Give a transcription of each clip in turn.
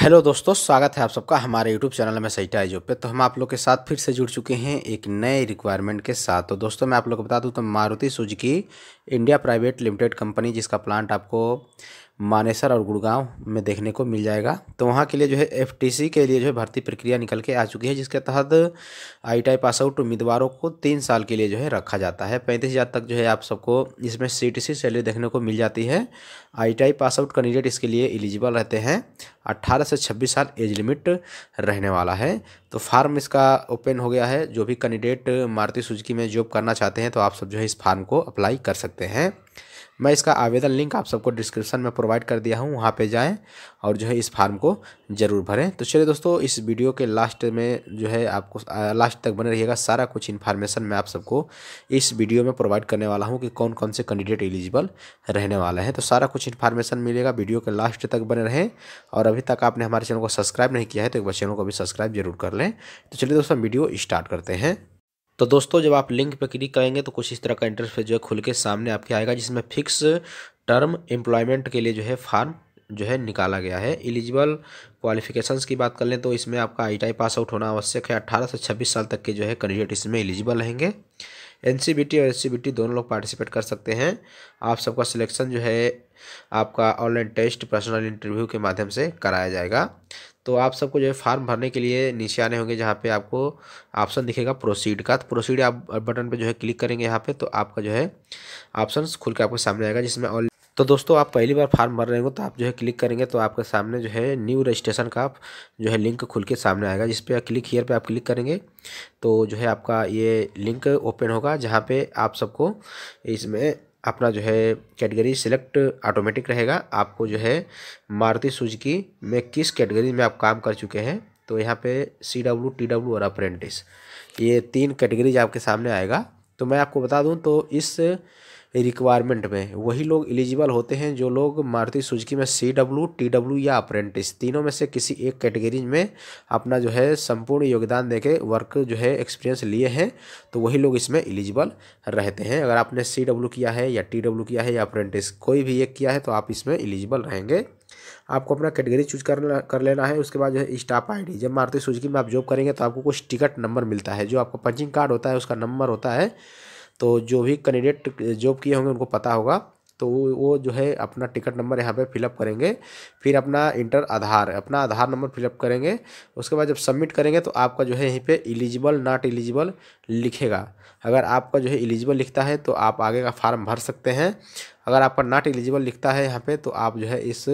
hello दोस्तों स्वागत है आप सबका हमारे यूट्यूब चैनल में सही टाइजो पे तो हम आप लोग के साथ फिर से जुड़ चुके हैं एक नए रिक्वायरमेंट के साथ तो दोस्तों मैं आप लोग को बता दूं तो Maruti Suzuki India private limited company जिसका प्लांट आपको मानेसर और गुड़गांव में देखने को मिल जाएगा तो वहाँ के लिए जो है एफटीसी के लिए जो है भर्ती प्रक्रिया निकल के आ चुकी है जिसके तहत आई टी पास आउट उम्मीदवारों को तीन साल के लिए जो है रखा जाता है पैंतीस हज़ार तक जो है आप सबको इसमें सी टी सैलरी देखने को मिल जाती है आई पास आउट कैंडिडेट इसके लिए एलिजिबल रहते हैं अट्ठारह से छब्बीस साल एज लिमिट रहने वाला है तो फार्म इसका ओपन हो गया है जो भी कैंडिडेट मारुति सुजुकी में जॉब करना चाहते हैं तो आप सब जो है इस फार्म को अप्लाई कर सकते हैं मैं इसका आवेदन लिंक आप सबको डिस्क्रिप्शन में प्रोवाइड कर दिया हूँ वहाँ पे जाएं और जो है इस फार्म को ज़रूर भरें तो चलिए दोस्तों इस वीडियो के लास्ट में जो है आपको लास्ट तक बने रहिएगा सारा कुछ इन्फॉर्मेशन मैं आप सबको इस वीडियो में प्रोवाइड करने वाला हूँ कि कौन कौन से कैंडिडेट एलिजिबल रहने वाले हैं तो सारा कुछ इन्फॉर्मेशन मिलेगा वीडियो के लास्ट तक बने रहें और अभी तक आपने हमारे चैनल को सब्सक्राइब नहीं किया है तो एक बार चैनल को भी सब्सक्राइब जरूर कर लें तो चलिए दोस्तों वीडियो स्टार्ट करते हैं तो दोस्तों जब आप लिंक पर क्लिक करेंगे तो कुछ इस तरह का इंटरफेस जो है खुल के सामने आपके आएगा जिसमें फिक्स टर्म एम्प्लॉयमेंट के लिए जो है फार्म जो है निकाला गया है एलिजिबल क्वालिफिकेशंस की बात कर लें तो इसमें आपका आई पास आउट होना आवश्यक है अट्ठारह से छब्बीस साल तक के जो है कैंडिडेट इसमें एलिजिबल रहेंगे एन और एस दोनों लोग पार्टिसिपेट कर सकते हैं आप सबका सिलेक्शन जो है आपका ऑनलाइन टेस्ट पर्सनल इंटरव्यू के माध्यम से कराया जाएगा तो आप सबको जो है फॉर्म भरने के लिए नीचे आने होंगे जहाँ पे आपको ऑप्शन दिखेगा प्रोसीड का तो प्रोसीड आप बटन पे जो है क्लिक करेंगे यहाँ पे तो आपका जो है ऑप्शन खुल के आपके सामने आएगा जिसमें ऑल तो दोस्तों आप पहली बार फार्म भर रहे हो तो आप जो है क्लिक करेंगे तो आपके सामने जो है न्यू रजिस्ट्रेशन का आप जो है लिंक खुल के सामने आएगा जिस पर क्लिक हीयर पे आप क्लिक करेंगे तो जो है आपका ये लिंक ओपन होगा जहाँ पे आप सबको इसमें अपना जो है कैटेगरी सिलेक्ट ऑटोमेटिक रहेगा आपको जो है मारुति की में किस कैटेगरी में आप काम कर चुके हैं तो यहाँ पे सी डब्ल्यू टी डब्ल्यू और अप्रेंटिस ये तीन कैटेगरीज आपके सामने आएगा तो मैं आपको बता दूँ तो इस रिक्वायरमेंट में वही लोग एलिजिबल होते हैं जो लोग मारुति सुजुकी में सी डब्ल्यू टी डब्ल्यू या अप्रेंटिस तीनों में से किसी एक कैटेगरी में अपना जो है संपूर्ण योगदान देके वर्क जो है एक्सपीरियंस लिए हैं तो वही लोग इसमें एलिजिबल रहते हैं अगर आपने सी डब्ल्यू किया है या टी डब्ल्यू किया है या अप्रेंटिस कोई भी एक किया है तो आप इसमें एलिजिबल रहेंगे आपको अपना कैटेगरी चूज करना कर लेना है उसके बाद जो है स्टाफ आईडी जब मारुति सुजुकी में आप जॉब करेंगे तो आपको कुछ टिकट नंबर मिलता है जो आपका पंचिंग कार्ड होता है उसका नंबर होता है तो जो भी कैंडिडेट जॉब किए होंगे उनको पता होगा तो वो जो है अपना टिकट नंबर यहाँ पे फिलअप करेंगे फिर अपना इंटर आधार अपना आधार नंबर फिलअप करेंगे उसके बाद जब सबमिट करेंगे तो आपका जो है यहीं पे एलिजिबल नॉट एलिजिबल लिखेगा अगर आपका जो है एलिजिबल लिखता है तो आप आगे का फार्म भर सकते हैं अगर आपका नॉट एलिजिबल लिखता है यहाँ पे तो आप जो है इस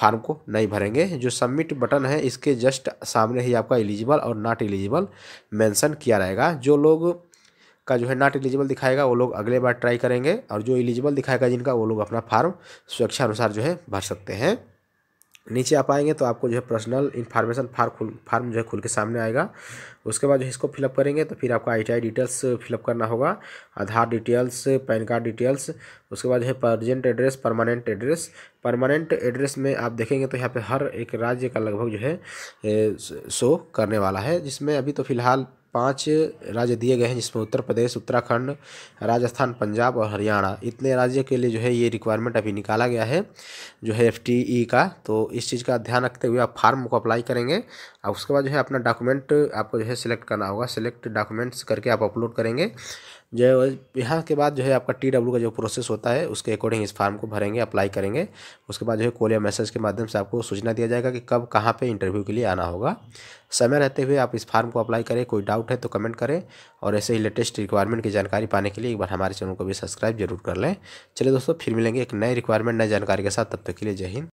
फार्म को नहीं भरेंगे जो सबमिट बटन है इसके जस्ट सामने ही आपका एलिजिबल और नॉट एलिजिबल मेंशन किया रहेगा जो लोग का जो है नॉट एलिजिबल दिखाएगा वो लोग अगले बार ट्राई करेंगे और जो एलिजिबल दिखाएगा जिनका वो लोग अपना फार्म सुरक्षा अनुसार जो है भर सकते हैं नीचे आप आएंगे तो आपको जो है पर्सनल इन्फॉर्मेशन फार खुल फार्म जो है खुल के सामने आएगा उसके बाद जो है इसको फिलअप करेंगे तो फिर आपका आई डिटेल्स फिलअप करना होगा Aadhaar details PAN card details उसके बाद जो है present address permanent address permanent address में आप देखेंगे तो यहाँ पे हर एक राज्य का लगभग जो है शो करने वाला है जिसमें अभी तो फिलहाल पाँच राज्य दिए गए हैं जिसमें उत्तर प्रदेश उत्तराखंड राजस्थान पंजाब और हरियाणा इतने राज्य के लिए जो है ये रिक्वायरमेंट अभी निकाला गया है जो है एफ e का तो इस चीज़ का ध्यान रखते हुए आप फार्म को अप्लाई करेंगे और उसके बाद जो है अपना डॉक्यूमेंट आपको जो है सिलेक्ट करना होगा सिलेक्ट डॉक्यूमेंट्स करके आप अपलोड करेंगे जो है यहाँ के बाद जो है आपका टी डब्ल्यू का जो प्रोसेस होता है उसके अकॉर्डिंग इस फॉर्म को भरेंगे अप्लाई करेंगे उसके बाद जो है कॉल या मैसेज के माध्यम से आपको सूचना दिया जाएगा कि कब कहाँ पे इंटरव्यू के लिए आना होगा समय रहते हुए आप इस फॉर्म को अप्लाई करें कोई डाउट है तो कमेंट करें और ऐसे ही लेटेस्ट रिक्वायरमेंट की जानकारी पाने के लिए एक बार हमारे चैनल को भी सब्सक्राइब जरूर कर लें चलिए दोस्तों फिर मिलेंगे एक नए रिक्वायरमेंट नई जानकारी के साथ तब तक के लिए जय हिंद